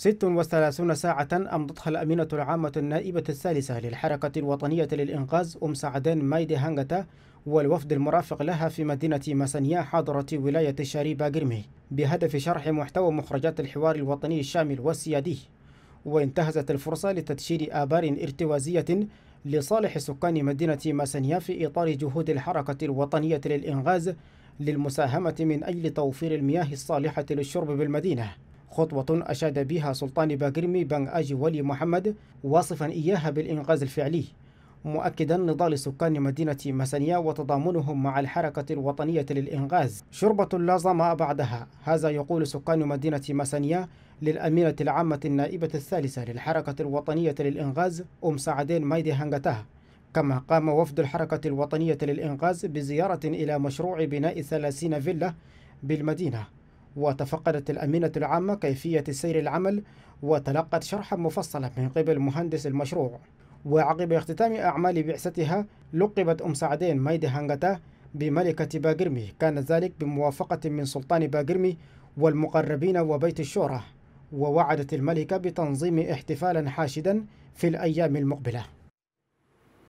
36 ساعة أمضتها الأمينة العامة النائبة الثالثة للحركة الوطنية للإنقاذ أم سعدان مايدي هانغتا والوفد المرافق لها في مدينة مسنيا حاضرة ولاية شاريبا قرمي بهدف شرح محتوى مخرجات الحوار الوطني الشامل والسيادي وانتهزت الفرصة لتدشير آبار ارتوازية لصالح سكان مدينة مسنيا في إطار جهود الحركة الوطنية للإنغاز للمساهمة من أجل توفير المياه الصالحة للشرب بالمدينة خطوة أشاد بها سلطان باقرمي بن أجي ولي محمد واصفا إياها بالإنقاذ الفعلي مؤكدا نضال سكان مدينة مسنيا وتضامنهم مع الحركة الوطنية للإنقاذ شربة لا ظمأ بعدها هذا يقول سكان مدينة مسنيا للأمينة العامة النائبة الثالثة للحركة الوطنية للإنقاذ أم سعدين مايدي هنغتها كما قام وفد الحركة الوطنية للإنقاذ بزيارة إلى مشروع بناء 30 فيلا بالمدينة وتفقدت الأمينة العامة كيفية سير العمل وتلقت شرحا مفصلا من قبل مهندس المشروع وعقب اختتام أعمال بعثتها لقبت أم سعدين ميدي هانغتا بملكة باقرمي كان ذلك بموافقة من سلطان باقرمي والمقربين وبيت الشورى ووعدت الملكة بتنظيم احتفالا حاشدا في الأيام المقبلة